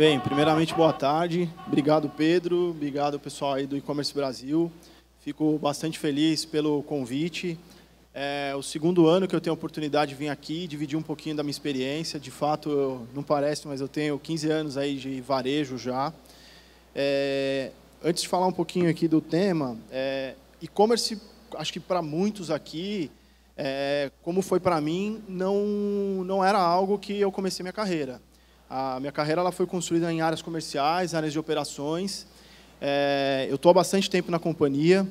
Bem, primeiramente, boa tarde. Obrigado, Pedro. Obrigado, pessoal aí do E-Commerce Brasil. Fico bastante feliz pelo convite. É o segundo ano que eu tenho a oportunidade de vir aqui e dividir um pouquinho da minha experiência. De fato, eu, não parece, mas eu tenho 15 anos aí de varejo já. É, antes de falar um pouquinho aqui do tema, é, e-commerce, acho que para muitos aqui, é, como foi para mim, não, não era algo que eu comecei minha carreira. A minha carreira ela foi construída em áreas comerciais, áreas de operações. É, eu estou há bastante tempo na companhia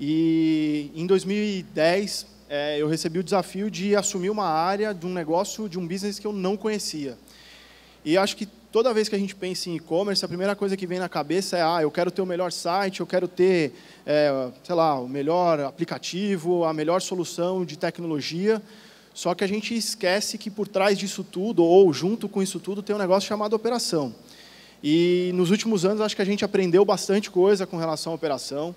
e em 2010 é, eu recebi o desafio de assumir uma área de um negócio, de um business que eu não conhecia. E acho que toda vez que a gente pensa em e-commerce, a primeira coisa que vem na cabeça é: ah, eu quero ter o melhor site, eu quero ter, é, sei lá, o melhor aplicativo, a melhor solução de tecnologia. Só que a gente esquece que por trás disso tudo, ou junto com isso tudo, tem um negócio chamado operação. E nos últimos anos acho que a gente aprendeu bastante coisa com relação à operação.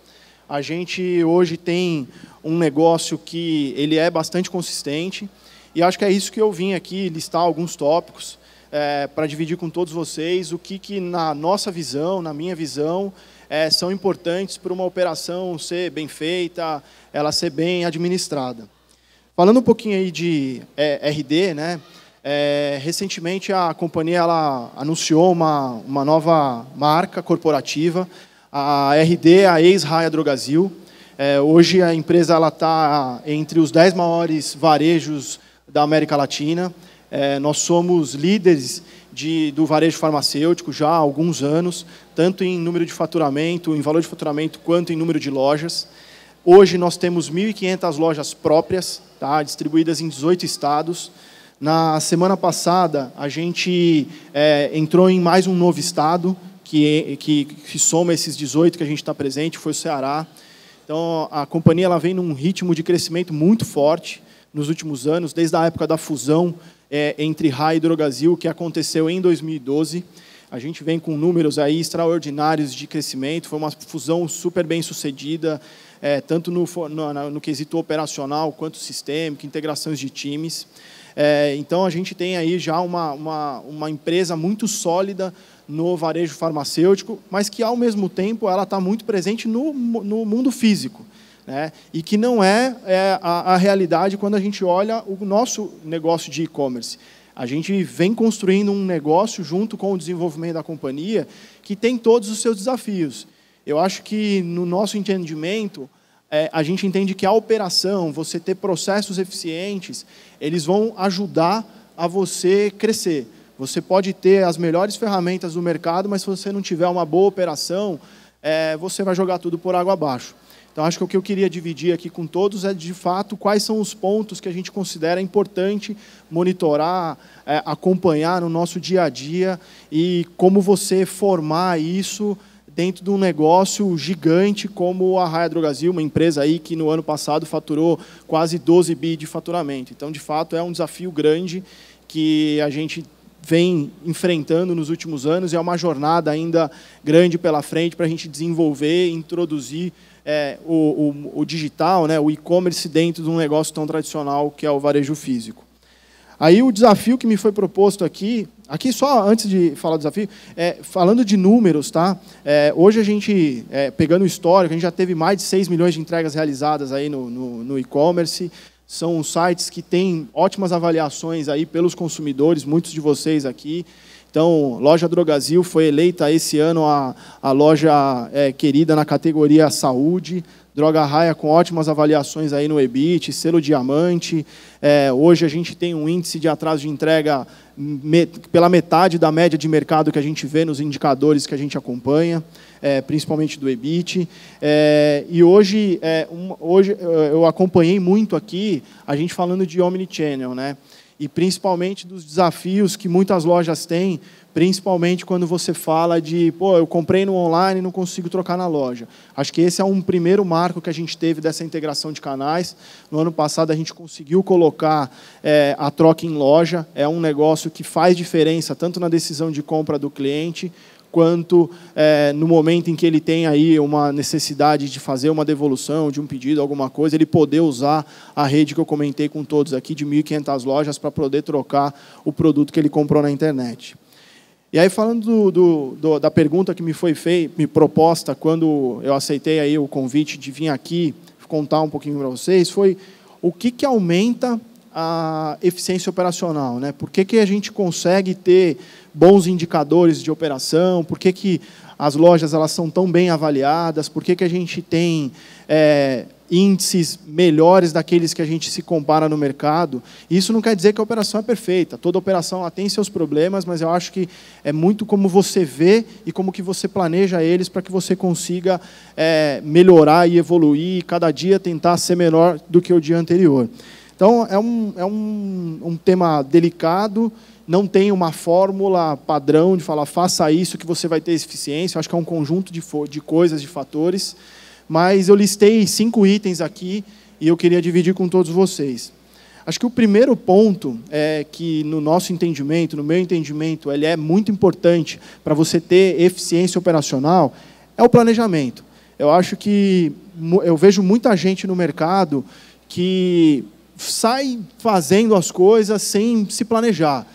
A gente hoje tem um negócio que ele é bastante consistente e acho que é isso que eu vim aqui listar alguns tópicos é, para dividir com todos vocês o que, que na nossa visão, na minha visão, é, são importantes para uma operação ser bem feita, ela ser bem administrada. Falando um pouquinho aí de é, RD, né? É, recentemente a companhia ela anunciou uma, uma nova marca corporativa, a RD, a ex-Raia Drogasil. É, hoje a empresa ela está entre os 10 maiores varejos da América Latina. É, nós somos líderes de, do varejo farmacêutico já há alguns anos, tanto em número de faturamento, em valor de faturamento, quanto em número de lojas. Hoje nós temos 1.500 lojas próprias, tá? distribuídas em 18 estados. Na semana passada, a gente é, entrou em mais um novo estado, que, é, que, que soma esses 18 que a gente está presente, foi o Ceará. Então, a companhia ela vem num ritmo de crescimento muito forte nos últimos anos, desde a época da fusão é, entre RA e Hidrogasil, que aconteceu em 2012. A gente vem com números aí extraordinários de crescimento, foi uma fusão super bem sucedida, é, tanto no, no, no, quesito operacional quanto sistêmico, integrações de times. É, então, a gente tem aí já uma, uma, uma empresa muito sólida no varejo farmacêutico, mas que, ao mesmo tempo, ela está muito presente no, no mundo físico. Né? e que não é, é a, a, realidade quando a gente olha o nosso negócio de e-commerce. A gente vem construindo um negócio junto com o desenvolvimento da companhia que tem todos os seus desafios. Eu acho que, no nosso entendimento, é, a gente entende que a operação, você ter processos eficientes, eles vão ajudar a você crescer. Você pode ter as melhores ferramentas do mercado, mas se você não tiver uma boa operação, é, você vai jogar tudo por água abaixo. Então, acho que o que eu queria dividir aqui com todos é, de fato, quais são os pontos que a gente considera importante monitorar, é, acompanhar no nosso dia a dia e como você formar isso dentro de um negócio gigante como a Raia Drogasil, uma empresa aí que no ano passado faturou quase 12 bi de faturamento. Então, de fato, é um desafio grande que a gente vem enfrentando nos últimos anos e é uma jornada ainda grande pela frente para a gente desenvolver e introduzir é, o, o, o digital, né, o e-commerce dentro de um negócio tão tradicional que é o varejo físico. Aí o desafio que me foi proposto aqui, aqui só antes de falar do desafio, é, falando de números, tá? É, hoje a gente, é, pegando o histórico, a gente já teve mais de 6 milhões de entregas realizadas aí no, no, no e-commerce. São sites que têm ótimas avaliações aí pelos consumidores, muitos de vocês aqui. Então, loja Drogazil foi eleita esse ano a, a loja é, querida na categoria saúde. Droga Raia com ótimas avaliações aí no EBIT, selo diamante. É, hoje a gente tem um índice de atraso de entrega pela metade da média de mercado que a gente vê nos indicadores que a gente acompanha, é, principalmente do EBIT. É, e hoje, é, um, hoje é, eu acompanhei muito aqui a gente falando de Omnichannel, né? e principalmente dos desafios que muitas lojas têm, principalmente quando você fala de, pô, eu comprei no online e não consigo trocar na loja. Acho que esse é um primeiro marco que a gente teve dessa integração de canais. No ano passado a gente conseguiu colocar é, a troca em loja, é um negócio que faz diferença tanto na decisão de compra do cliente quanto é, no momento em que ele tem aí uma necessidade de fazer uma devolução, de um pedido, alguma coisa, ele poder usar a rede que eu comentei com todos aqui, de 1.500 lojas, para poder trocar o produto que ele comprou na internet. E aí, falando do, do, do, da pergunta que me foi feita, me proposta quando eu aceitei aí o convite de vir aqui contar um pouquinho para vocês, foi o que, que aumenta a eficiência operacional. Né? Por que, que a gente consegue ter bons indicadores de operação, por que, que as lojas elas são tão bem avaliadas, por que, que a gente tem é, índices melhores daqueles que a gente se compara no mercado. Isso não quer dizer que a operação é perfeita. Toda operação ela tem seus problemas, mas eu acho que é muito como você vê e como que você planeja eles para que você consiga é, melhorar e evoluir e cada dia tentar ser melhor do que o dia anterior. Então, é um, é um, um tema delicado, não tem uma fórmula padrão de falar faça isso que você vai ter eficiência. Eu acho que é um conjunto de, de coisas, de fatores. Mas eu listei cinco itens aqui e eu queria dividir com todos vocês. Acho que o primeiro ponto é que, no nosso entendimento, no meu entendimento, ele é muito importante para você ter eficiência operacional, é o planejamento. Eu acho que eu vejo muita gente no mercado que sai fazendo as coisas sem se planejar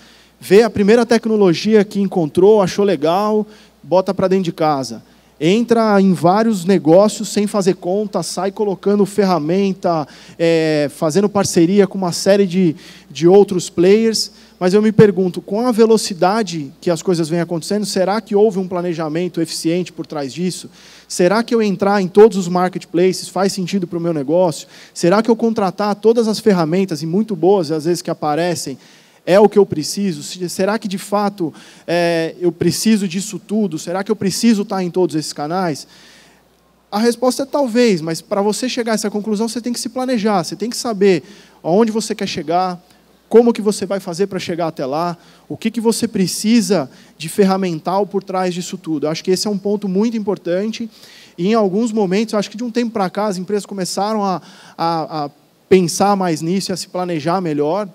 vê a primeira tecnologia que encontrou, achou legal, bota para dentro de casa. Entra em vários negócios sem fazer conta, sai colocando ferramenta, é, fazendo parceria com uma série de, de outros players. Mas eu me pergunto, com a velocidade que as coisas vêm acontecendo, será que houve um planejamento eficiente por trás disso? Será que eu entrar em todos os marketplaces faz sentido para o meu negócio? Será que eu contratar todas as ferramentas, e muito boas às vezes que aparecem, é o que eu preciso? Será que de fato é, eu preciso disso tudo? Será que eu preciso estar em todos esses canais? A resposta é talvez, mas para você chegar a essa conclusão, você tem que se planejar, você tem que saber aonde você quer chegar, como que você vai fazer para chegar até lá, o que, que você precisa de ferramental por trás disso tudo. Eu acho que esse é um ponto muito importante. E em alguns momentos, acho que de um tempo para cá, as empresas começaram a, a, a pensar mais nisso, a se planejar melhor.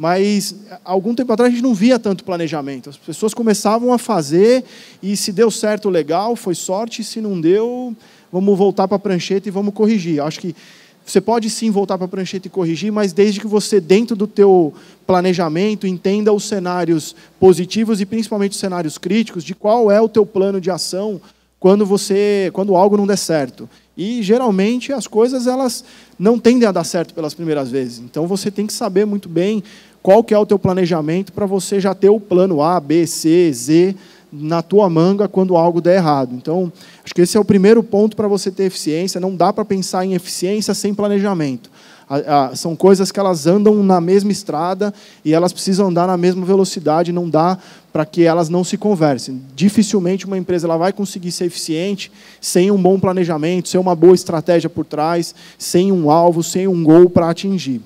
Mas algum tempo atrás a gente não via tanto planejamento. As pessoas começavam a fazer e se deu certo, legal, foi sorte, se não deu, vamos voltar para a prancheta e vamos corrigir. Acho que você pode sim voltar para a prancheta e corrigir, mas desde que você, dentro do teu planejamento, entenda os cenários positivos e principalmente os cenários críticos, de qual é o teu plano de ação quando você, quando algo não der certo. E geralmente as coisas elas não tendem a dar certo pelas primeiras vezes. Então você tem que saber muito bem qual que é o teu planejamento para você já ter o plano A, B, C, Z na tua manga quando algo der errado. Então, acho que esse é o primeiro ponto para você ter eficiência. Não dá para pensar em eficiência sem planejamento. A, a, são coisas que elas andam na mesma estrada e elas precisam andar na mesma velocidade. Não dá para que elas não se conversem. Dificilmente uma empresa ela vai conseguir ser eficiente sem um bom planejamento, sem uma boa estratégia por trás, sem um alvo, sem um gol para atingir.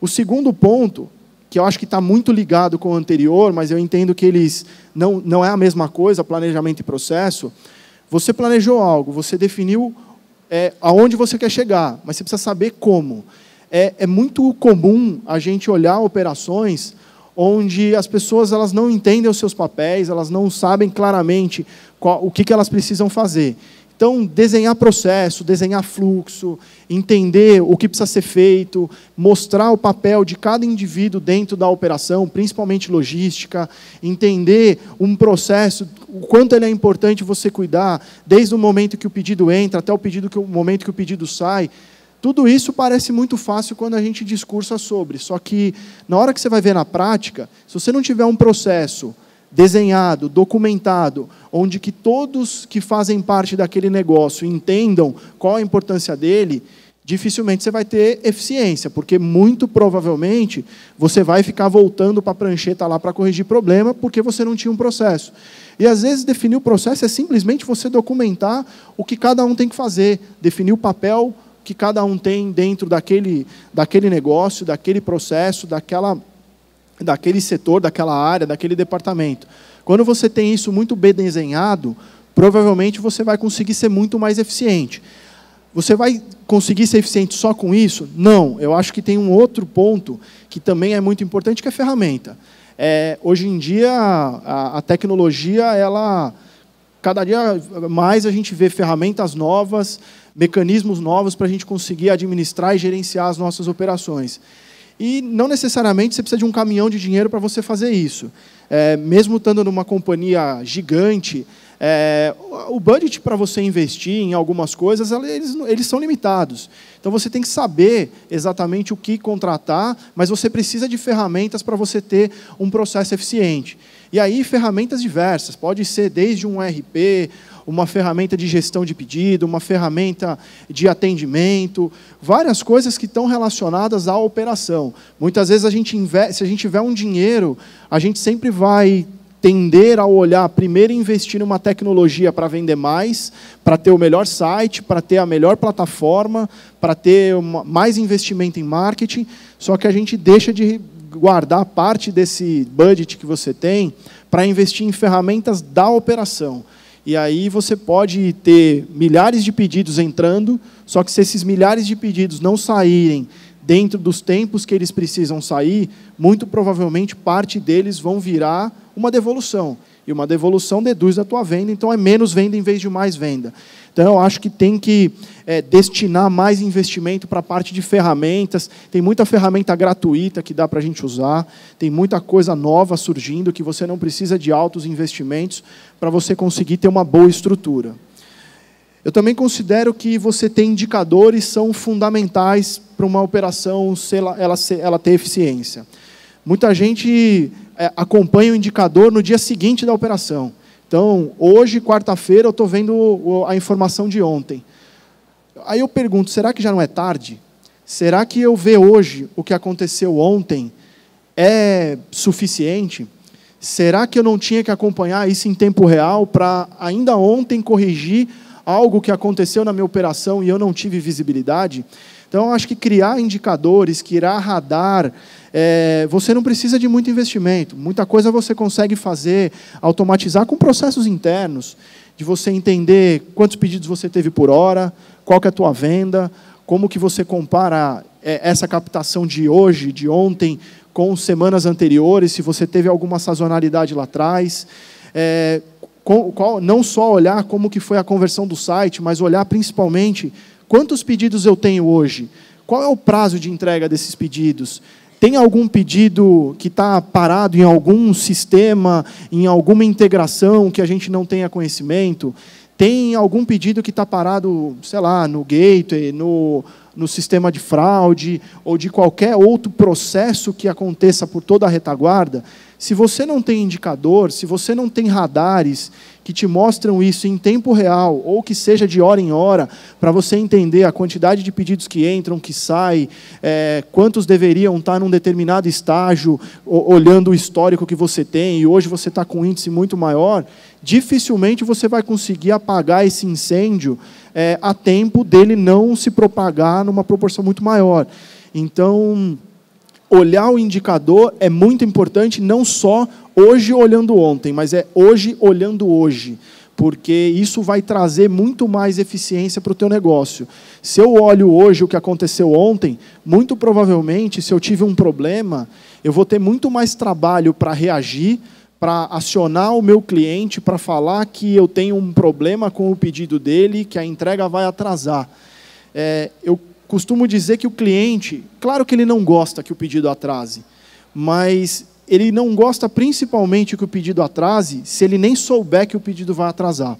O segundo ponto que eu acho que está muito ligado com o anterior, mas eu entendo que eles não, não é a mesma coisa, planejamento e processo. Você planejou algo, você definiu é, aonde você quer chegar, mas você precisa saber como. É, é muito comum a gente olhar operações onde as pessoas elas não entendem os seus papéis, elas não sabem claramente qual, o que, que elas precisam fazer. Então, desenhar processo, desenhar fluxo, entender o que precisa ser feito, mostrar o papel de cada indivíduo dentro da operação, principalmente logística, entender um processo, o quanto ele é importante você cuidar, desde o momento que o pedido entra até o, pedido que, o momento que o pedido sai. Tudo isso parece muito fácil quando a gente discursa sobre, só que na hora que você vai ver na prática, se você não tiver um processo, desenhado, documentado, onde que todos que fazem parte daquele negócio entendam qual a importância dele, dificilmente você vai ter eficiência, porque muito provavelmente você vai ficar voltando para a prancheta lá para corrigir problema, porque você não tinha um processo. E às vezes definir o processo é simplesmente você documentar o que cada um tem que fazer, definir o papel que cada um tem dentro daquele, daquele negócio, daquele processo, daquela daquele setor, daquela área, daquele departamento. Quando você tem isso muito bem desenhado, provavelmente você vai conseguir ser muito mais eficiente. Você vai conseguir ser eficiente só com isso? Não. Eu acho que tem um outro ponto que também é muito importante, que é a ferramenta. É, hoje em dia, a, a tecnologia, ela cada dia mais a gente vê ferramentas novas, mecanismos novos para a gente conseguir administrar e gerenciar as nossas operações. E não necessariamente você precisa de um caminhão de dinheiro para você fazer isso. É, mesmo estando numa companhia gigante, é, o budget para você investir em algumas coisas, eles, eles são limitados. Então você tem que saber exatamente o que contratar, mas você precisa de ferramentas para você ter um processo eficiente. E aí, ferramentas diversas, pode ser desde um RP, uma ferramenta de gestão de pedido, uma ferramenta de atendimento, várias coisas que estão relacionadas à operação. Muitas vezes a gente investe, se a gente tiver um dinheiro, a gente sempre vai tender a olhar primeiro investir numa tecnologia para vender mais, para ter o melhor site, para ter a melhor plataforma, para ter uma, mais investimento em marketing, só que a gente deixa de guardar parte desse budget que você tem para investir em ferramentas da operação. E aí você pode ter milhares de pedidos entrando, só que se esses milhares de pedidos não saírem dentro dos tempos que eles precisam sair, muito provavelmente parte deles vão virar uma devolução. E uma devolução deduz da tua venda, então é menos venda em vez de mais venda. Então, eu acho que tem que é, destinar mais investimento para a parte de ferramentas. Tem muita ferramenta gratuita que dá para a gente usar. Tem muita coisa nova surgindo que você não precisa de altos investimentos para você conseguir ter uma boa estrutura. Eu também considero que você ter indicadores são fundamentais para uma operação, ela ter eficiência. Muita gente é, acompanha o indicador no dia seguinte da operação. Então, hoje, quarta-feira, eu estou vendo a informação de ontem. Aí eu pergunto: será que já não é tarde? Será que eu ver hoje o que aconteceu ontem é suficiente? Será que eu não tinha que acompanhar isso em tempo real para ainda ontem corrigir algo que aconteceu na minha operação e eu não tive visibilidade? Então, acho que criar indicadores, criar radar, é, você não precisa de muito investimento. Muita coisa você consegue fazer, automatizar com processos internos, de você entender quantos pedidos você teve por hora, qual que é a tua venda, como que você compara é, essa captação de hoje, de ontem, com semanas anteriores, se você teve alguma sazonalidade lá atrás. É, qual, não só olhar como que foi a conversão do site, mas olhar principalmente quantos pedidos eu tenho hoje, qual é o prazo de entrega desses pedidos, tem algum pedido que está parado em algum sistema, em alguma integração que a gente não tenha conhecimento? Tem algum pedido que está parado, sei lá, no gateway, no no sistema de fraude ou de qualquer outro processo que aconteça por toda a retaguarda, se você não tem indicador, se você não tem radares que te mostram isso em tempo real ou que seja de hora em hora, para você entender a quantidade de pedidos que entram, que saem, é, quantos deveriam estar num determinado estágio, olhando o histórico que você tem, e hoje você está com um índice muito maior, dificilmente você vai conseguir apagar esse incêndio é, a tempo dele não se propagar numa proporção muito maior. Então, olhar o indicador é muito importante, não só hoje olhando ontem, mas é hoje olhando hoje porque isso vai trazer muito mais eficiência para o teu negócio. Se eu olho hoje o que aconteceu ontem, muito provavelmente, se eu tive um problema, eu vou ter muito mais trabalho para reagir para acionar o meu cliente para falar que eu tenho um problema com o pedido dele, que a entrega vai atrasar. É, eu costumo dizer que o cliente, claro que ele não gosta que o pedido atrase, mas ele não gosta principalmente que o pedido atrase se ele nem souber que o pedido vai atrasar.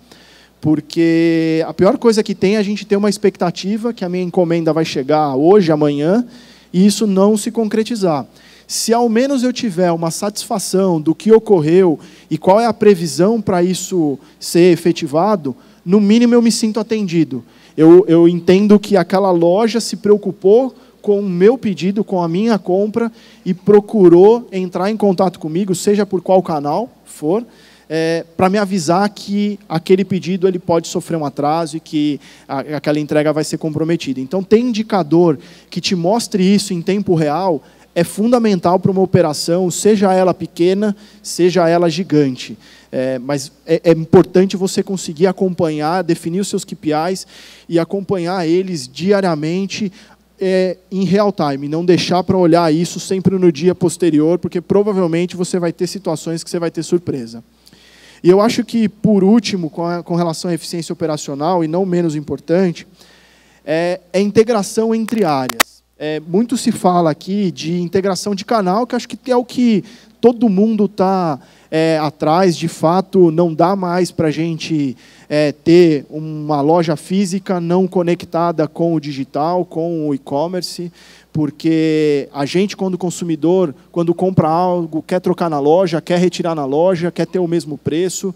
Porque a pior coisa que tem é a gente ter uma expectativa que a minha encomenda vai chegar hoje, amanhã, e isso não se concretizar se ao menos eu tiver uma satisfação do que ocorreu e qual é a previsão para isso ser efetivado, no mínimo eu me sinto atendido. Eu, eu entendo que aquela loja se preocupou com o meu pedido, com a minha compra e procurou entrar em contato comigo, seja por qual canal for, é, para me avisar que aquele pedido ele pode sofrer um atraso e que a, aquela entrega vai ser comprometida. Então, ter indicador que te mostre isso em tempo real é fundamental para uma operação, seja ela pequena, seja ela gigante. É, mas é, é, importante você conseguir acompanhar, definir os seus KPIs e acompanhar eles diariamente é, em real time. Não deixar para olhar isso sempre no dia posterior, porque provavelmente você vai ter situações que você vai ter surpresa. E eu acho que, por último, com, a, com relação à eficiência operacional, e não menos importante, é, é a integração entre áreas. É, muito se fala aqui de integração de canal, que acho que é o que todo mundo está é, atrás. De fato, não dá mais para a gente é, ter uma loja física não conectada com o digital, com o e-commerce, porque a gente, quando consumidor, quando compra algo, quer trocar na loja, quer retirar na loja, quer ter o mesmo preço.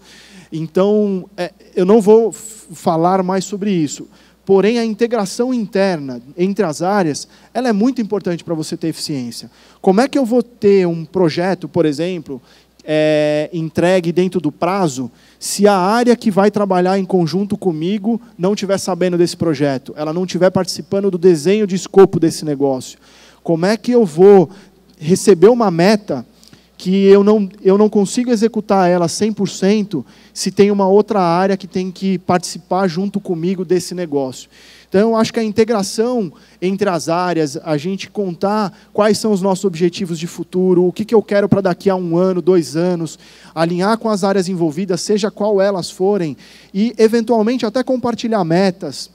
Então, é, eu não vou falar mais sobre isso. Porém, a integração interna entre as áreas, ela é muito importante para você ter eficiência. Como é que eu vou ter um projeto, por exemplo, é, entregue dentro do prazo, se a área que vai trabalhar em conjunto comigo não estiver sabendo desse projeto, ela não estiver participando do desenho de escopo desse negócio? Como é que eu vou receber uma meta que eu não, eu não consigo executar ela 100% se tem uma outra área que tem que participar junto comigo desse negócio. Então, eu acho que a integração entre as áreas, a gente contar quais são os nossos objetivos de futuro, o que, que eu quero para daqui a um ano, dois anos, alinhar com as áreas envolvidas, seja qual elas forem, e, eventualmente, até compartilhar metas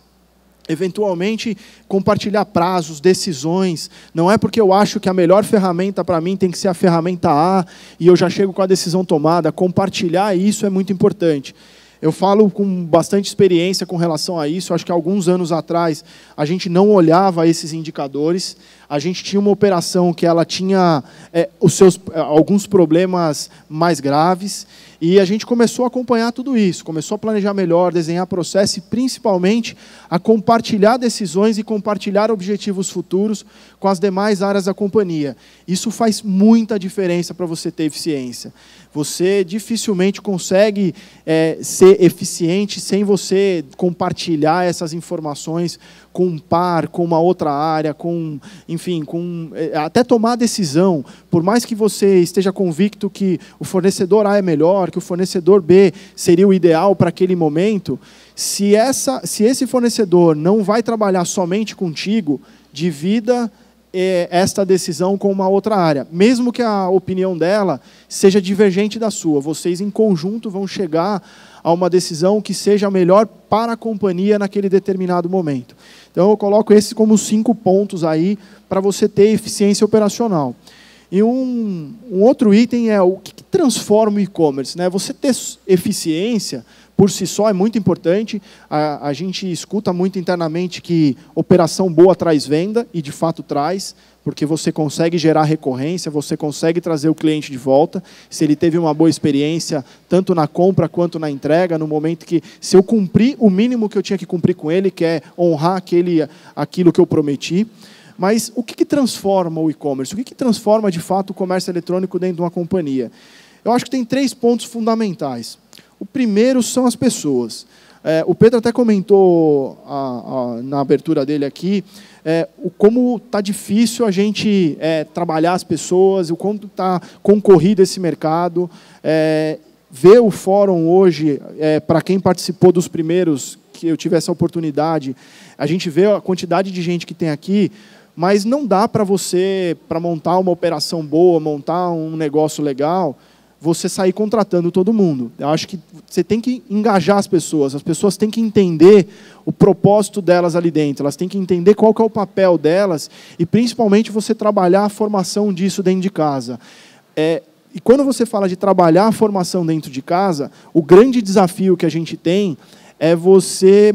eventualmente compartilhar prazos, decisões. Não é porque eu acho que a melhor ferramenta para mim tem que ser a ferramenta A e eu já chego com a decisão tomada. Compartilhar isso é muito importante. Eu falo com bastante experiência com relação a isso. Acho que alguns anos atrás a gente não olhava esses indicadores. A gente tinha uma operação que ela tinha é, os seus eh, alguns problemas mais graves e a gente começou a acompanhar tudo isso, começou a planejar melhor, desenhar processo e principalmente a compartilhar decisões e compartilhar objetivos futuros com as demais áreas da companhia. Isso faz muita diferença para você ter eficiência. Você dificilmente consegue é, ser eficiente sem você compartilhar essas informações com um par, com uma outra área, com, enfim, com é, até tomar decisão. Por mais que você esteja convicto que o fornecedor A é melhor, que o fornecedor B seria o ideal para aquele momento, se, essa, se esse fornecedor não vai trabalhar somente contigo, divida é, esta decisão com uma outra área, mesmo que a opinião dela seja divergente da sua. Vocês, em conjunto, vão chegar a uma decisão que seja melhor para a companhia naquele determinado momento. Então, eu coloco esses como cinco pontos aí para você ter eficiência operacional. E um, um outro item é o que, que transforma o e-commerce. Né? Você ter eficiência por si só é muito importante. A, a gente escuta muito internamente que operação boa traz venda, e de fato traz, porque você consegue gerar recorrência, você consegue trazer o cliente de volta. Se ele teve uma boa experiência, tanto na compra quanto na entrega, no momento que, se eu cumprir o mínimo que eu tinha que cumprir com ele, que é honrar aquele, aquilo que eu prometi. Mas o que, que transforma o e-commerce? O que, que transforma de fato o comércio eletrônico dentro de uma companhia? Eu acho que tem três pontos fundamentais. O primeiro são as pessoas. É, o Pedro até comentou a, a, na abertura dele aqui é, o como está difícil a gente é, trabalhar as pessoas, o quanto está concorrido esse mercado. É, ver o fórum hoje, é, para quem participou dos primeiros, que eu tive essa oportunidade, a gente vê a quantidade de gente que tem aqui, mas não dá para você, para montar uma operação boa, montar um negócio legal, você sair contratando todo mundo. Eu acho que você tem que engajar as pessoas, as pessoas têm que entender o propósito delas ali dentro, elas têm que entender qual que é o papel delas e principalmente você trabalhar a formação disso dentro de casa. É, e quando você fala de trabalhar a formação dentro de casa, o grande desafio que a gente tem é você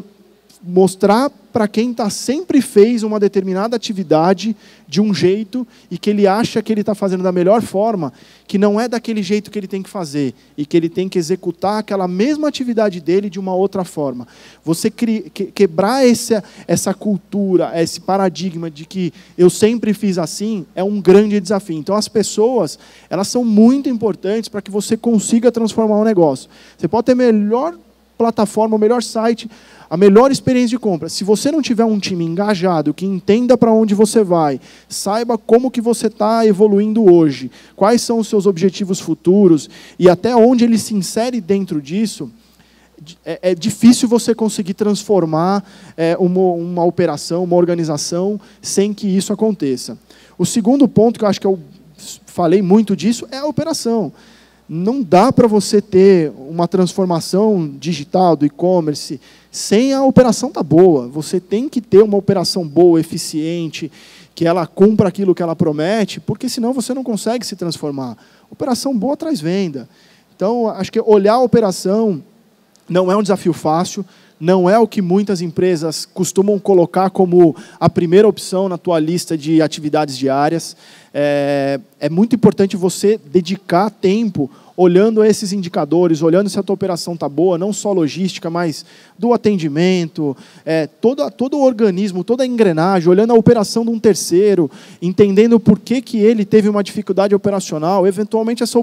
mostrar para quem tá, sempre fez uma determinada atividade de um jeito e que ele acha que ele está fazendo da melhor forma, que não é daquele jeito que ele tem que fazer e que ele tem que executar aquela mesma atividade dele de uma outra forma. Você quebrar essa, essa cultura, esse paradigma de que eu sempre fiz assim, é um grande desafio. Então, as pessoas elas são muito importantes para que você consiga transformar o um negócio. Você pode ter melhor plataforma, o melhor site, a melhor experiência de compra. Se você não tiver um time engajado, que entenda para onde você vai, saiba como que você está evoluindo hoje, quais são os seus objetivos futuros e até onde ele se insere dentro disso, é, é, difícil você conseguir transformar é, uma, uma operação, uma organização, sem que isso aconteça. O segundo ponto, que eu acho que eu falei muito disso, é a operação não dá para você ter uma transformação digital do e-commerce sem a operação tá boa. Você tem que ter uma operação boa, eficiente, que ela cumpra aquilo que ela promete, porque senão você não consegue se transformar. Operação boa traz venda. Então, acho que olhar a operação não é um desafio fácil não é o que muitas empresas costumam colocar como a primeira opção na tua lista de atividades diárias. É, é muito importante você dedicar tempo olhando esses indicadores, olhando se a tua operação está boa, não só logística, mas do atendimento, é, todo, todo o organismo, toda a engrenagem, olhando a operação de um terceiro, entendendo por que, que ele teve uma dificuldade operacional. Eventualmente, essa,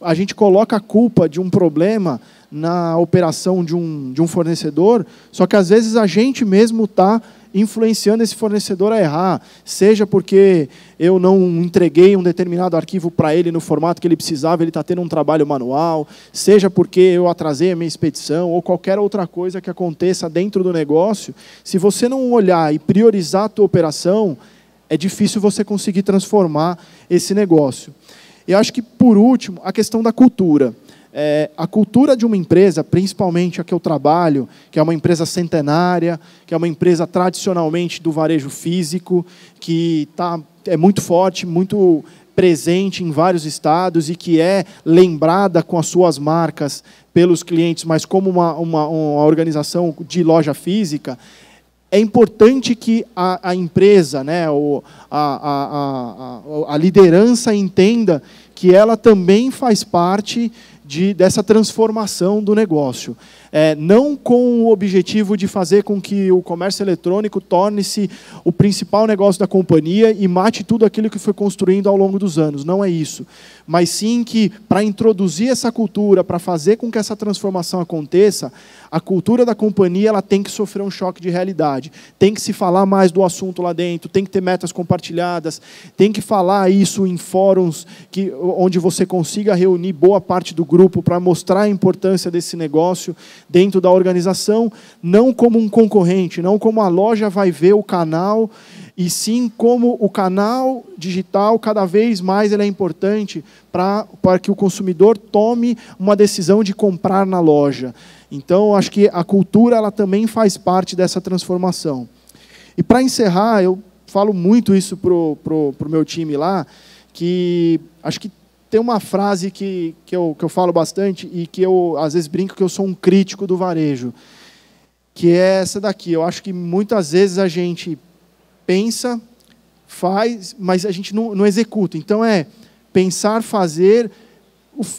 a gente coloca a culpa de um problema na operação de um, de um fornecedor, só que às vezes a gente mesmo está influenciando esse fornecedor a errar, seja porque eu não entreguei um determinado arquivo para ele no formato que ele precisava, ele está tendo um trabalho manual, seja porque eu atrasei a minha expedição ou qualquer outra coisa que aconteça dentro do negócio, se você não olhar e priorizar a tua operação, é difícil você conseguir transformar esse negócio. E acho que, por último, a questão da cultura é, a cultura de uma empresa, principalmente a que eu trabalho, que é uma empresa centenária, que é uma empresa tradicionalmente do varejo físico, que tá, é muito forte, muito presente em vários estados e que é lembrada com as suas marcas pelos clientes, mas como uma, uma, uma organização de loja física, é importante que a, a empresa, né, ou a, a, a liderança entenda que ela também faz parte de, dessa transformação do negócio é, não com o objetivo de fazer com que o comércio eletrônico torne-se o principal negócio da companhia e mate tudo aquilo que foi construindo ao longo dos anos. Não é isso. Mas sim que, para introduzir essa cultura, para fazer com que essa transformação aconteça, a cultura da companhia ela tem que sofrer um choque de realidade. Tem que se falar mais do assunto lá dentro, tem que ter metas compartilhadas, tem que falar isso em fóruns que, onde você consiga reunir boa parte do grupo para mostrar a importância desse negócio dentro da organização, não como um concorrente, não como a loja vai ver o canal, e sim como o canal digital cada vez mais ele é importante para, para que o consumidor tome uma decisão de comprar na loja. Então, acho que a cultura ela também faz parte dessa transformação. E para encerrar, eu falo muito isso para o meu time lá, que acho que tem uma frase que, que, eu, que eu falo bastante e que eu às vezes brinco que eu sou um crítico do varejo, que é essa daqui. Eu acho que muitas vezes a gente pensa, faz, mas a gente não, não executa. Então é pensar, fazer.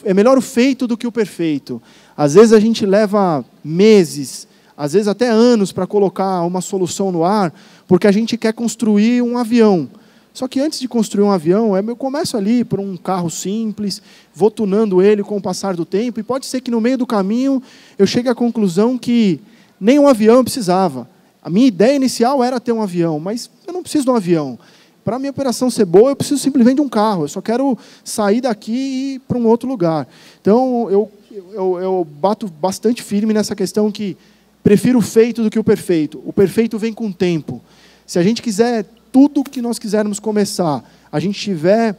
É melhor o feito do que o perfeito. Às vezes a gente leva meses, às vezes até anos para colocar uma solução no ar, porque a gente quer construir um avião. Só que antes de construir um avião, é, eu começo ali por um carro simples, vou tunando ele com o passar do tempo, e pode ser que no meio do caminho eu chegue à conclusão que nem um avião eu precisava. A minha ideia inicial era ter um avião, mas eu não preciso de um avião. Para a minha operação ser boa, eu preciso simplesmente de um carro. Eu só quero sair daqui e ir para um outro lugar. Então, eu, eu, eu bato bastante firme nessa questão que prefiro o feito do que o perfeito. O perfeito vem com o tempo. Se a gente quiser tudo que nós quisermos começar, a gente tiver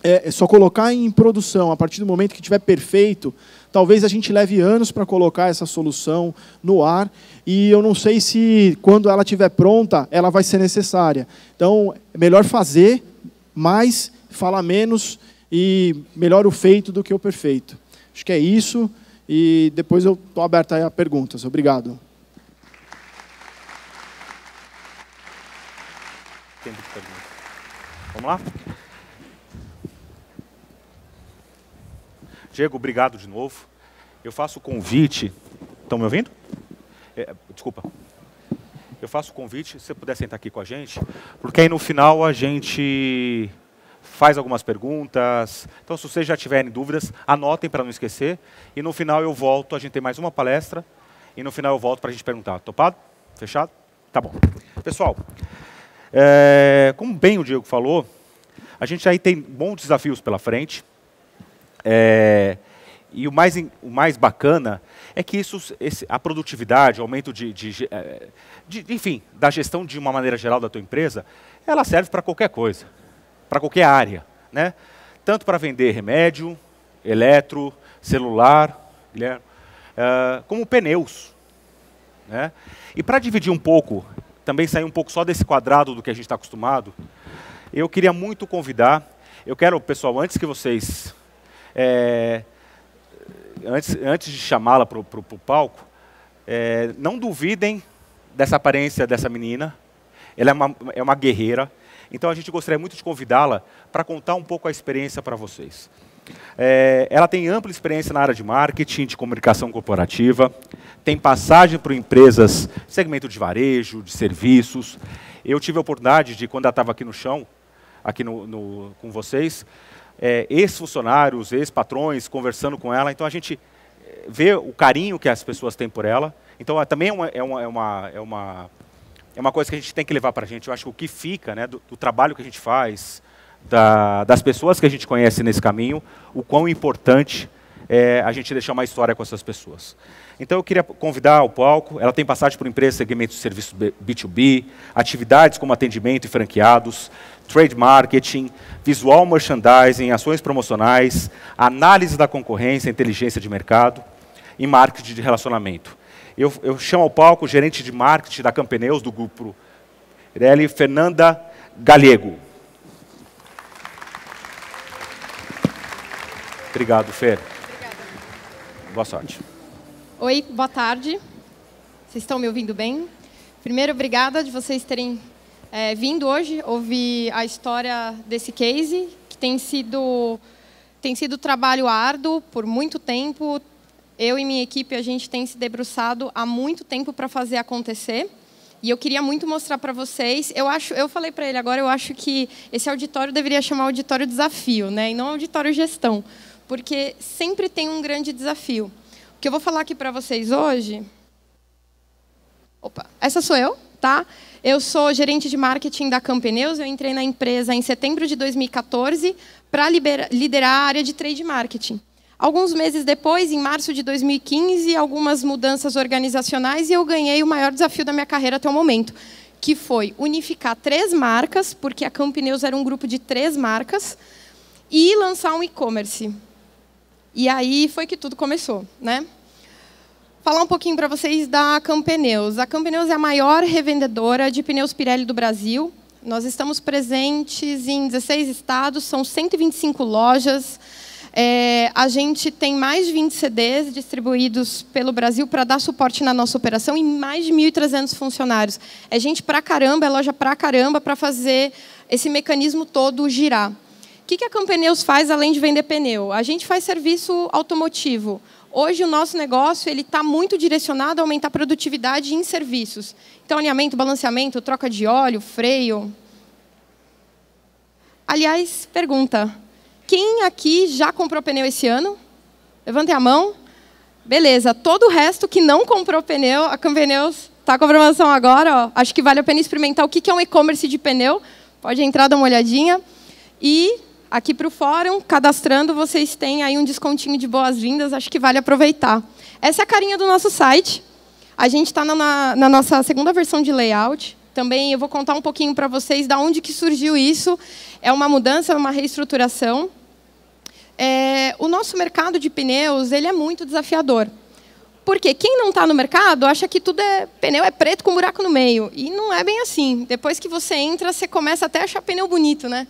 é, é, só colocar em produção a partir do momento que tiver perfeito, talvez a gente leve anos para colocar essa solução no ar e eu não sei se quando ela estiver pronta ela vai ser necessária. Então, é melhor fazer mais, falar menos e melhor o feito do que o perfeito. Acho que é isso e depois eu estou aberto a perguntas. Obrigado. tempo de pergunta. Vamos lá? Diego, obrigado de novo. Eu faço o convite. Estão me ouvindo? É, desculpa. Eu faço o convite, se você puder sentar aqui com a gente, porque aí no final a gente faz algumas perguntas. Então, se vocês já tiverem dúvidas, anotem para não esquecer. E no final eu volto, a gente tem mais uma palestra. E no final eu volto para a gente perguntar. Topado? Fechado? Tá bom. Pessoal, é, como bem o Diego falou, a gente aí tem bons desafios pela frente. É, e o mais, o mais bacana é que isso, esse, a produtividade, o aumento de, é, de, de, Enfim, da gestão de uma maneira geral da tua empresa, ela serve para qualquer coisa, para qualquer área. Né? Tanto para vender remédio, eletro, celular, é, como pneus. Né? E para dividir um pouco também sair um pouco só desse quadrado do que a gente está acostumado, eu queria muito convidar. Eu quero, pessoal, antes que vocês. É, antes, antes de chamá-la para o palco, é, não duvidem dessa aparência dessa menina. Ela é uma, é uma guerreira. Então a gente gostaria muito de convidá-la para contar um pouco a experiência para vocês. É, ela tem ampla experiência na área de marketing, de comunicação corporativa tem passagem para empresas, segmento de varejo, de serviços. Eu tive a oportunidade de, quando ela estava aqui no chão, aqui no, no com vocês, é, ex-funcionários, ex-patrões, conversando com ela. Então a gente eh, vê o carinho que as pessoas têm por ela. Então é, também é uma, é uma, é uma, é uma, é uma coisa que a gente tem que levar para a gente. Eu acho que o que fica né, do, do trabalho que a gente faz, da, das pessoas que a gente conhece nesse caminho, o quão importante é a gente deixar uma história com essas pessoas. Então eu queria convidar ao palco, ela tem passagem por empresas, segmentos de serviços B2B, atividades como atendimento e franqueados, trade marketing, visual merchandising, ações promocionais, análise da concorrência, inteligência de mercado e marketing de relacionamento. Eu, eu chamo ao palco o gerente de marketing da Campeneus, do grupo Ireli, Fernanda Galego. Obrigado, Fer. Obrigada. Boa sorte. Oi, boa tarde. Vocês estão me ouvindo bem? Primeiro, obrigada de vocês terem é, vindo hoje ouvir a história desse case, que tem sido, tem sido trabalho árduo por muito tempo. Eu e minha equipe, a gente tem se debruçado há muito tempo para fazer acontecer. E eu queria muito mostrar para vocês. Eu acho, eu falei para ele agora, eu acho que esse auditório deveria chamar auditório desafio, né? E não auditório gestão, porque sempre tem um grande desafio que eu vou falar aqui para vocês hoje. Opa, essa sou eu, tá? Eu sou gerente de marketing da Campeneus. Eu entrei na empresa em setembro de 2014 para liderar a área de trade marketing. Alguns meses depois, em março de 2015, algumas mudanças organizacionais e eu ganhei o maior desafio da minha carreira até o momento, que foi unificar três marcas, porque a Campnews era um grupo de três marcas, e lançar um e-commerce. E aí foi que tudo começou, né? Falar um pouquinho para vocês da Campeneus. A Campeneus é a maior revendedora de pneus Pirelli do Brasil. Nós estamos presentes em 16 estados, são 125 lojas. É, a gente tem mais de 20 CDs distribuídos pelo Brasil para dar suporte na nossa operação e mais de 1.300 funcionários. É gente para caramba, é loja para caramba para fazer esse mecanismo todo girar. O que a Campeneus faz além de vender pneu? A gente faz serviço automotivo. Hoje o nosso negócio ele está muito direcionado a aumentar a produtividade em serviços. Então alinhamento, balanceamento, troca de óleo, freio. Aliás, pergunta: quem aqui já comprou pneu esse ano? Levantem a mão. Beleza. Todo o resto que não comprou pneu, a Campeneus está com promoção agora. Ó. Acho que vale a pena experimentar o que é um e-commerce de pneu. Pode entrar, dar uma olhadinha. E aqui para o fórum, cadastrando, vocês têm aí um descontinho de boas-vindas, acho que vale aproveitar. Essa é a carinha do nosso site. A gente está na, na, nossa segunda versão de layout. Também eu vou contar um pouquinho para vocês da onde que surgiu isso. É uma mudança, uma reestruturação. É, o nosso mercado de pneus ele é muito desafiador. Porque quem não está no mercado acha que tudo é pneu é preto com buraco no meio. E não é bem assim. Depois que você entra, você começa até a achar pneu bonito, né?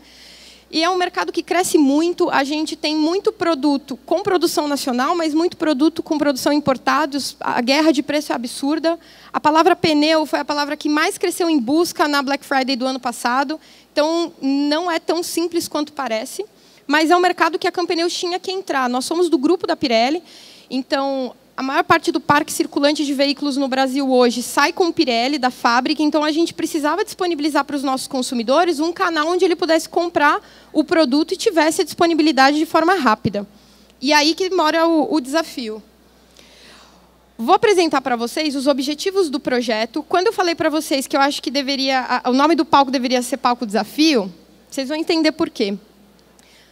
E é um mercado que cresce muito, a gente tem muito produto com produção nacional, mas muito produto com produção importados, a guerra de preço é absurda. A palavra pneu foi a palavra que mais cresceu em busca na Black Friday do ano passado, então não é tão simples quanto parece, mas é um mercado que a Campeneus tinha que entrar. Nós somos do grupo da Pirelli, então a maior parte do parque circulante de veículos no Brasil hoje sai com o Pirelli da fábrica, então a gente precisava disponibilizar para os nossos consumidores um canal onde ele pudesse comprar o produto e tivesse a disponibilidade de forma rápida. E aí que mora o, o desafio. Vou apresentar para vocês os objetivos do projeto. Quando eu falei para vocês que eu acho que deveria, o nome do palco deveria ser Palco Desafio, vocês vão entender por quê.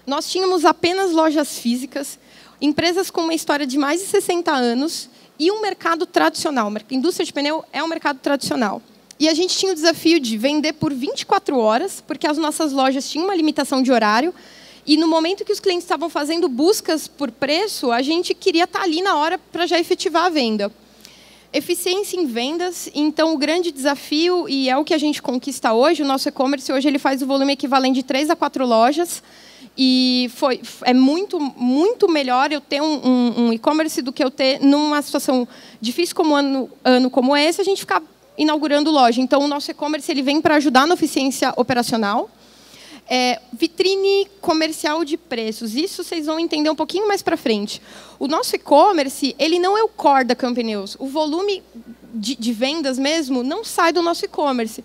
Nós tínhamos apenas lojas físicas empresas com uma história de mais de 60 anos e um mercado tradicional. A indústria de pneu é um mercado tradicional. E a gente tinha o desafio de vender por 24 horas, porque as nossas lojas tinham uma limitação de horário. E no momento que os clientes estavam fazendo buscas por preço, a gente queria estar tá ali na hora para já efetivar a venda. Eficiência em vendas, então o grande desafio, e é o que a gente conquista hoje, o nosso e-commerce hoje ele faz o volume equivalente de três a quatro lojas, e foi, é muito, muito melhor eu ter um, um, um e-commerce do que eu ter, numa situação difícil como ano, ano como esse, a gente ficar inaugurando loja. Então, o nosso e-commerce ele vem para ajudar na eficiência operacional. É, vitrine comercial de preços. Isso vocês vão entender um pouquinho mais para frente. O nosso e-commerce, ele não é o core da Camp O volume de, de vendas mesmo não sai do nosso e-commerce.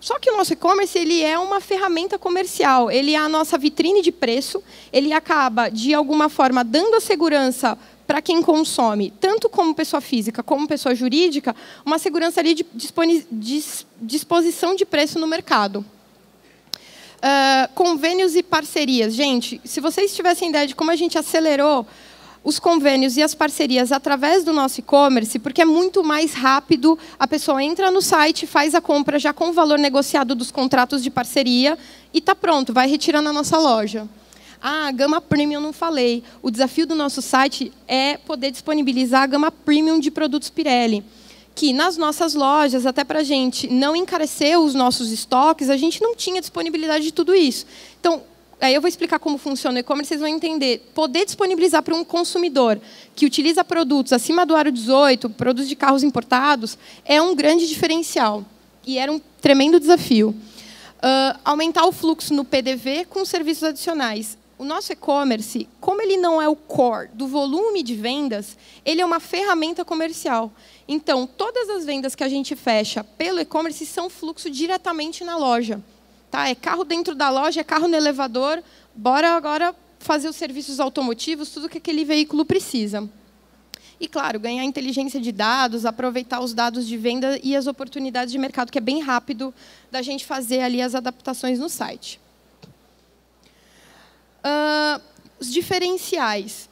Só que o nosso e-commerce ele é uma ferramenta comercial, ele é a nossa vitrine de preço, ele acaba de alguma forma dando a segurança para quem consome, tanto como pessoa física como pessoa jurídica, uma segurança ali de disposição de preço no mercado. Uh, convênios e parcerias. Gente, se vocês tivessem ideia de como a gente acelerou os convênios e as parcerias através do nosso e-commerce, porque é muito mais rápido. A pessoa entra no site, faz a compra já com o valor negociado dos contratos de parceria e está pronto, vai retirar na nossa loja. Ah, a gama premium não falei. O desafio do nosso site é poder disponibilizar a gama premium de produtos Pirelli. Que nas nossas lojas, até para a gente não encarecer os nossos estoques, a gente não tinha disponibilidade de tudo isso. Então, Aí eu vou explicar como funciona o e-commerce, vocês vão entender. Poder disponibilizar para um consumidor que utiliza produtos acima do aro 18, produtos de carros importados, é um grande diferencial. E era um tremendo desafio. Uh, aumentar o fluxo no PDV com serviços adicionais. O nosso e-commerce, como ele não é o core do volume de vendas, ele é uma ferramenta comercial. Então, todas as vendas que a gente fecha pelo e-commerce são fluxo diretamente na loja. Tá? É carro dentro da loja, é carro no elevador. Bora agora fazer os serviços automotivos, tudo que aquele veículo precisa. E, claro, ganhar inteligência de dados, aproveitar os dados de venda e as oportunidades de mercado, que é bem rápido da gente fazer ali as adaptações no site. Uh, os diferenciais.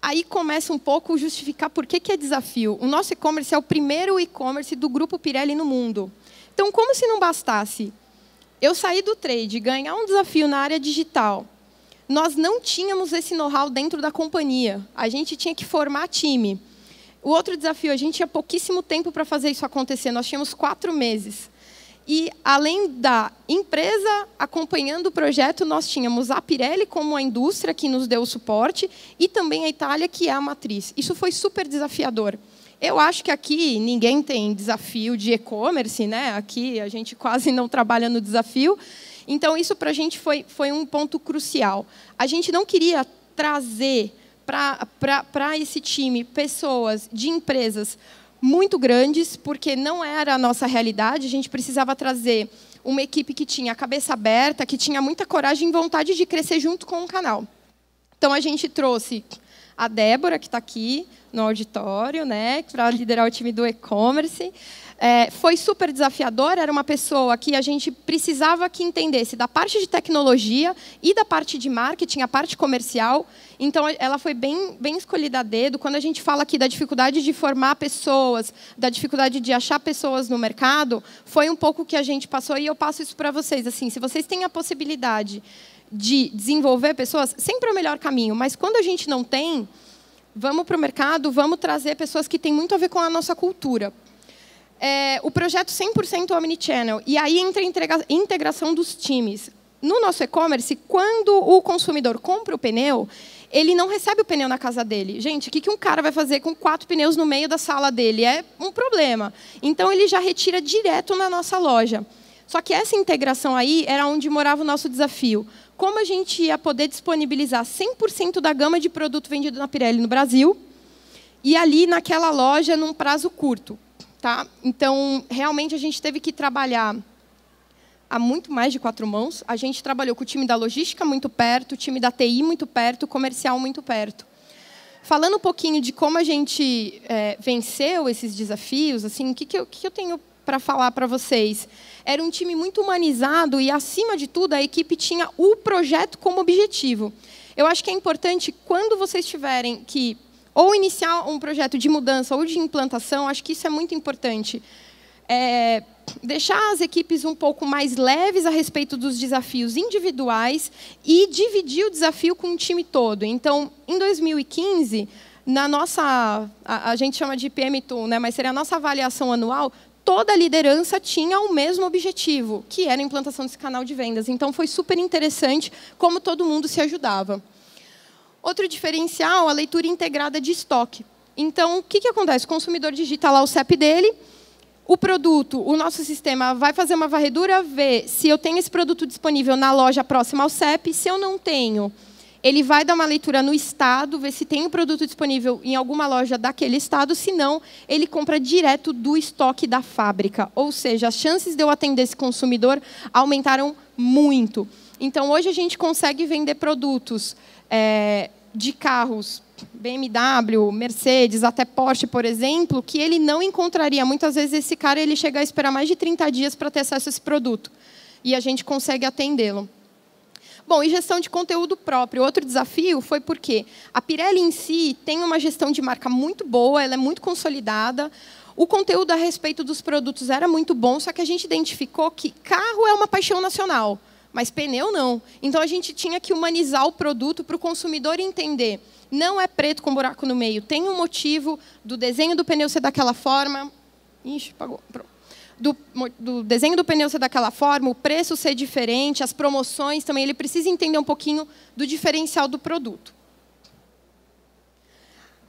Aí começa um pouco justificar por que, que é desafio. O nosso e-commerce é o primeiro e-commerce do grupo Pirelli no mundo. Então, como se não bastasse eu saí do trade, ganhar um desafio na área digital. Nós não tínhamos esse know-how dentro da companhia. A gente tinha que formar time. O outro desafio, a gente tinha pouquíssimo tempo para fazer isso acontecer. Nós tínhamos quatro meses. E, além da empresa acompanhando o projeto, nós tínhamos a Pirelli como a indústria que nos deu o suporte e também a Itália, que é a matriz. Isso foi super desafiador. Eu acho que aqui ninguém tem desafio de e-commerce, né? Aqui a gente quase não trabalha no desafio. Então, isso para a gente foi, foi um ponto crucial. A gente não queria trazer para esse time pessoas de empresas muito grandes, porque não era a nossa realidade. A gente precisava trazer uma equipe que tinha a cabeça aberta, que tinha muita coragem e vontade de crescer junto com o canal. Então, a gente trouxe a Débora, que está aqui no auditório, né, para liderar o time do e-commerce. É, foi super desafiador, era uma pessoa que a gente precisava que entendesse da parte de tecnologia e da parte de marketing, a parte comercial. Então, ela foi bem, bem escolhida a dedo. Quando a gente fala aqui da dificuldade de formar pessoas, da dificuldade de achar pessoas no mercado, foi um pouco que a gente passou e eu passo isso para vocês. Assim, se vocês têm a possibilidade de desenvolver pessoas, sempre é o melhor caminho, mas quando a gente não tem, vamos para o mercado, vamos trazer pessoas que têm muito a ver com a nossa cultura. É, o projeto 100% Omnichannel, e aí entra a integração dos times. No nosso e-commerce, quando o consumidor compra o pneu, ele não recebe o pneu na casa dele. Gente, o que, que um cara vai fazer com quatro pneus no meio da sala dele? É um problema. Então, ele já retira direto na nossa loja. Só que essa integração aí era onde morava o nosso desafio como a gente ia poder disponibilizar 100% da gama de produto vendido na Pirelli no Brasil e ali naquela loja num prazo curto. Tá? Então, realmente, a gente teve que trabalhar a muito mais de quatro mãos. A gente trabalhou com o time da logística muito perto, o time da TI muito perto, o comercial muito perto. Falando um pouquinho de como a gente é, venceu esses desafios, assim, o que, que, eu, que eu tenho para falar para vocês. Era um time muito humanizado e, acima de tudo, a equipe tinha o projeto como objetivo. Eu acho que é importante, quando vocês tiverem que ou iniciar um projeto de mudança ou de implantação, acho que isso é muito importante. É, deixar as equipes um pouco mais leves a respeito dos desafios individuais e dividir o desafio com o time todo. Então, em 2015, na nossa, a, a gente chama de PM2, né, mas seria a nossa avaliação anual, toda a liderança tinha o mesmo objetivo, que era a implantação desse canal de vendas. Então, foi super interessante como todo mundo se ajudava. Outro diferencial, a leitura integrada de estoque. Então, o que, que acontece? O consumidor digita lá o CEP dele, o produto, o nosso sistema vai fazer uma varredura, ver se eu tenho esse produto disponível na loja próxima ao CEP, se eu não tenho, ele vai dar uma leitura no estado, ver se tem o um produto disponível em alguma loja daquele estado, se não, ele compra direto do estoque da fábrica. Ou seja, as chances de eu atender esse consumidor aumentaram muito. Então, hoje a gente consegue vender produtos é, de carros BMW, Mercedes, até Porsche, por exemplo, que ele não encontraria. Muitas vezes esse cara ele chega a esperar mais de 30 dias para ter acesso a esse produto. E a gente consegue atendê-lo. Bom, e gestão de conteúdo próprio. Outro desafio foi porque a Pirelli em si tem uma gestão de marca muito boa, ela é muito consolidada. O conteúdo a respeito dos produtos era muito bom, só que a gente identificou que carro é uma paixão nacional, mas pneu não. Então a gente tinha que humanizar o produto para o consumidor entender. Não é preto com buraco no meio, tem um motivo do desenho do pneu ser daquela forma. Ixi, pagou. Pronto do, do, desenho do pneu ser daquela forma, o preço ser diferente, as promoções também, ele precisa entender um pouquinho do diferencial do produto.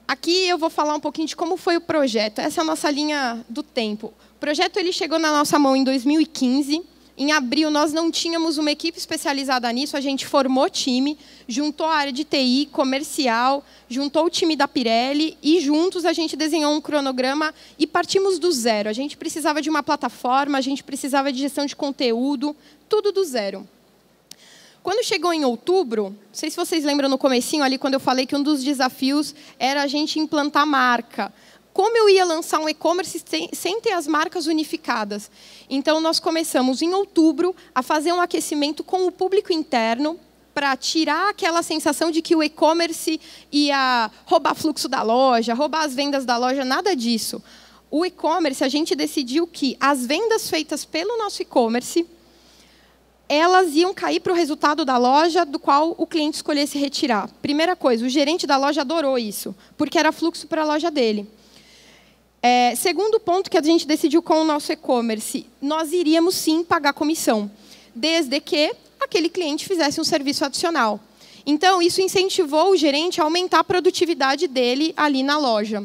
Aqui eu vou falar um pouquinho de como foi o projeto. Essa é a nossa linha do tempo. O projeto ele chegou na nossa mão em 2015. Em abril, nós não tínhamos uma equipe especializada nisso, a gente formou time, juntou a área de TI, comercial, juntou o time da Pirelli e juntos a gente desenhou um cronograma e partimos do zero. A gente precisava de uma plataforma, a gente precisava de gestão de conteúdo, tudo do zero. Quando chegou em outubro, não sei se vocês lembram no comecinho ali, quando eu falei que um dos desafios era a gente implantar marca como eu ia lançar um e-commerce sem, ter as marcas unificadas. Então, nós começamos em outubro a fazer um aquecimento com o público interno, para tirar aquela sensação de que o e-commerce ia roubar fluxo da loja, roubar as vendas da loja, nada disso. O e-commerce, a gente decidiu que as vendas feitas pelo nosso e-commerce, elas iam cair para o resultado da loja do qual o cliente escolhesse retirar. Primeira coisa, o gerente da loja adorou isso, porque era fluxo para a loja dele. É, segundo ponto que a gente decidiu com o nosso e-commerce, nós iríamos sim pagar comissão, desde que aquele cliente fizesse um serviço adicional. Então, isso incentivou o gerente a aumentar a produtividade dele ali na loja.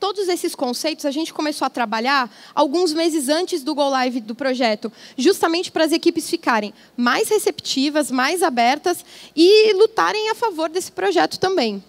Todos esses conceitos a gente começou a trabalhar alguns meses antes do go live do projeto, justamente para as equipes ficarem mais receptivas, mais abertas e lutarem a favor desse projeto também.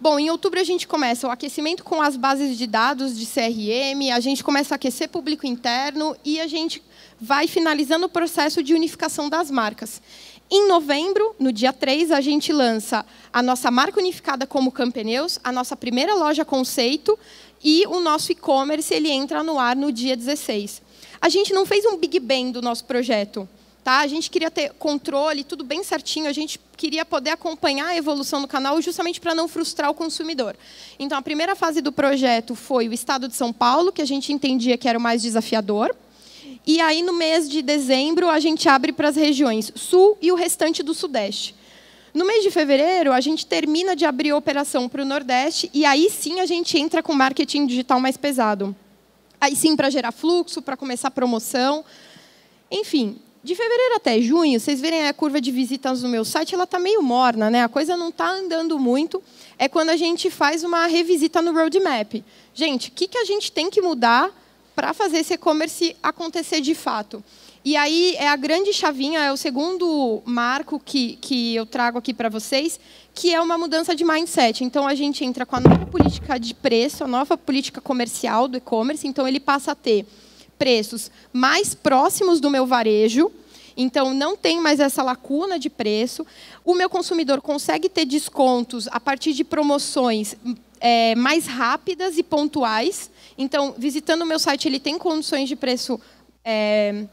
Bom, em outubro a gente começa o aquecimento com as bases de dados de CRM, a gente começa a aquecer público interno e a gente vai finalizando o processo de unificação das marcas. Em novembro, no dia 3, a gente lança a nossa marca unificada como Campeneus, a nossa primeira loja conceito e o nosso e-commerce ele entra no ar no dia 16. A gente não fez um Big Bang do nosso projeto. Tá? A gente queria ter controle, tudo bem certinho, a gente queria poder acompanhar a evolução do canal justamente para não frustrar o consumidor. Então, a primeira fase do projeto foi o estado de São Paulo, que a gente entendia que era o mais desafiador. E aí, no mês de dezembro, a gente abre para as regiões Sul e o restante do Sudeste. No mês de fevereiro, a gente termina de abrir a operação para o Nordeste e aí sim a gente entra com marketing digital mais pesado. Aí sim para gerar fluxo, para começar promoção. Enfim, de fevereiro até junho, vocês verem a curva de visitas no meu site, ela está meio morna, né? A coisa não está andando muito. É quando a gente faz uma revisita no roadmap. Gente, o que, que a gente tem que mudar para fazer esse e-commerce acontecer de fato? E aí é a grande chavinha, é o segundo marco que, que eu trago aqui para vocês, que é uma mudança de mindset. Então a gente entra com a nova política de preço, a nova política comercial do e-commerce, então ele passa a ter preços mais próximos do meu varejo. Então, não tem mais essa lacuna de preço. O meu consumidor consegue ter descontos a partir de promoções é, mais rápidas e pontuais. Então, visitando o meu site, ele tem condições de preço é,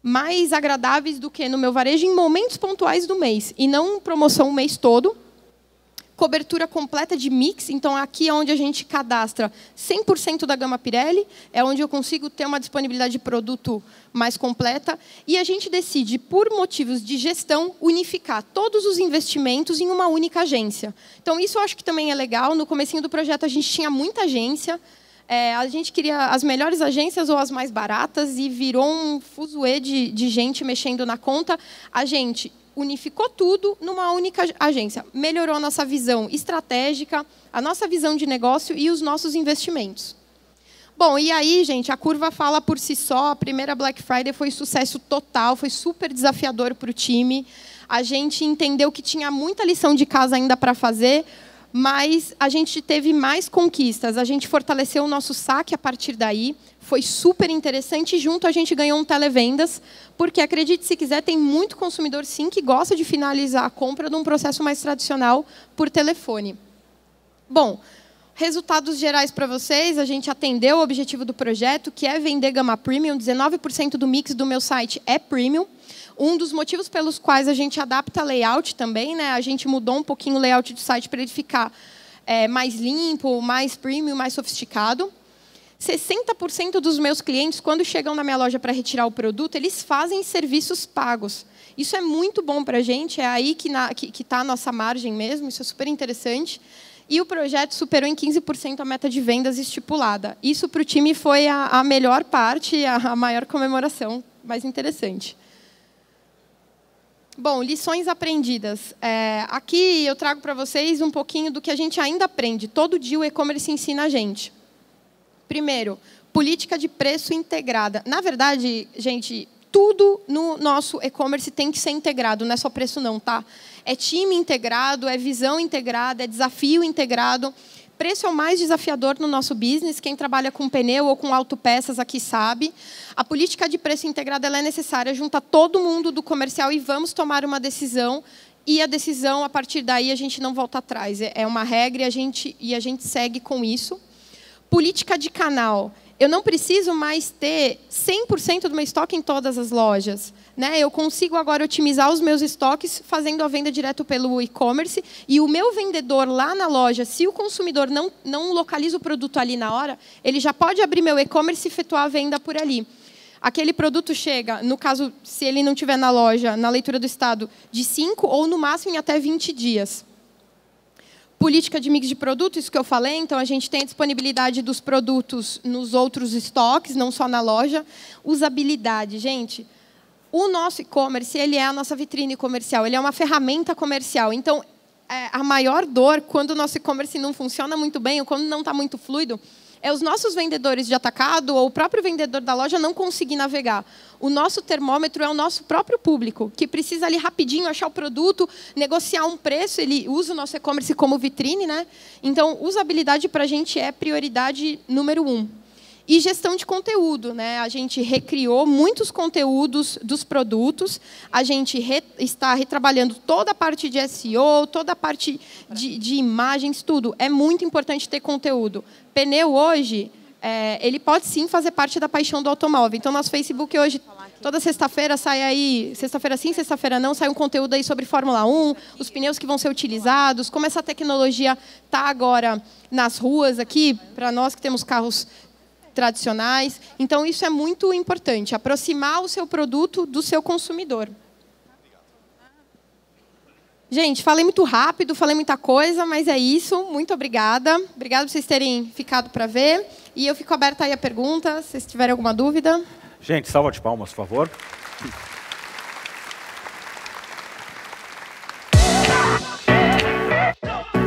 mais agradáveis do que no meu varejo em momentos pontuais do mês, e não promoção o mês todo cobertura completa de mix, então aqui é onde a gente cadastra 100% da gama Pirelli, é onde eu consigo ter uma disponibilidade de produto mais completa, e a gente decide, por motivos de gestão, unificar todos os investimentos em uma única agência. Então isso eu acho que também é legal, no comecinho do projeto a gente tinha muita agência, é, a gente queria as melhores agências ou as mais baratas e virou um fuzuê de, de gente mexendo na conta. A gente unificou tudo numa única agência. Melhorou a nossa visão estratégica, a nossa visão de negócio e os nossos investimentos. Bom, e aí, gente, a curva fala por si só. A primeira Black Friday foi sucesso total, foi super desafiador para o time. A gente entendeu que tinha muita lição de casa ainda para fazer, mas a gente teve mais conquistas. A gente fortaleceu o nosso saque a partir daí, foi super interessante. Junto a gente ganhou um televendas, porque acredite se quiser, tem muito consumidor sim que gosta de finalizar a compra num processo mais tradicional por telefone. Bom, Resultados gerais para vocês, a gente atendeu o objetivo do projeto, que é vender gama premium, 19% do mix do meu site é premium. Um dos motivos pelos quais a gente adapta layout também, né? A gente mudou um pouquinho o layout do site para ele ficar é, mais limpo, mais premium, mais sofisticado. 60% dos meus clientes, quando chegam na minha loja para retirar o produto, eles fazem serviços pagos. Isso é muito bom para a gente, é aí que está que, que tá a nossa margem mesmo, isso é super interessante. E o projeto superou em 15% a meta de vendas estipulada. Isso para o time foi a, a melhor parte, a, a maior comemoração, mais interessante. Bom, lições aprendidas. É, aqui eu trago para vocês um pouquinho do que a gente ainda aprende. Todo dia o e-commerce ensina a gente. Primeiro, política de preço integrada. Na verdade, gente, tudo no nosso e-commerce tem que ser integrado, não é só preço não, tá? É time integrado, é visão integrada, é desafio integrado preço é o mais desafiador no nosso business. Quem trabalha com pneu ou com autopeças aqui sabe. A política de preço integrado é necessária, junta todo mundo do comercial e vamos tomar uma decisão. E a decisão, a partir daí, a gente não volta atrás. É, é uma regra e a gente, e a gente segue com isso. Política de canal. Eu não preciso mais ter 100% do meu estoque em todas as lojas. Né? Eu consigo agora otimizar os meus estoques fazendo a venda direto pelo e-commerce. E o meu vendedor lá na loja, se o consumidor não, não localiza o produto ali na hora, ele já pode abrir meu e-commerce e efetuar a venda por ali aquele produto chega, no caso, se ele não tiver na loja, na leitura do Estado, de 5 ou no máximo em até 20 dias. Política de mix de produto, isso que eu falei, então a gente tem a disponibilidade dos produtos nos outros estoques, não só na loja. Usabilidade, gente, o nosso e-commerce, ele é a nossa vitrine comercial, ele é uma ferramenta comercial. Então, é, a maior dor quando o nosso e-commerce não funciona muito bem ou quando não está muito fluido é os nossos vendedores de atacado ou o próprio vendedor da loja não conseguir navegar. O nosso termômetro é o nosso próprio público, que precisa ali rapidinho achar o produto, negociar um preço, ele usa o nosso e-commerce como vitrine, né? Então, usabilidade para a gente é prioridade número um. E gestão de conteúdo, né? A gente recriou muitos conteúdos dos produtos, a gente re, está retrabalhando toda a parte de SEO, toda a parte de, de imagens, tudo. É muito importante ter conteúdo. Pneu hoje, é, ele pode sim fazer parte da paixão do automóvel. Então, nosso Facebook hoje, toda sexta-feira sai aí, sexta-feira sim, sexta-feira não, sai um conteúdo aí sobre Fórmula 1, os pneus que vão ser utilizados, como essa tecnologia está agora nas ruas aqui, para nós que temos carros tradicionais. Então, isso é muito importante, aproximar o seu produto do seu consumidor. Gente, falei muito rápido, falei muita coisa, mas é isso. Muito obrigada. Obrigada por vocês terem ficado para ver. E eu fico aberta aí a pergunta, se vocês tiverem alguma dúvida. Gente, salva de palmas, por favor.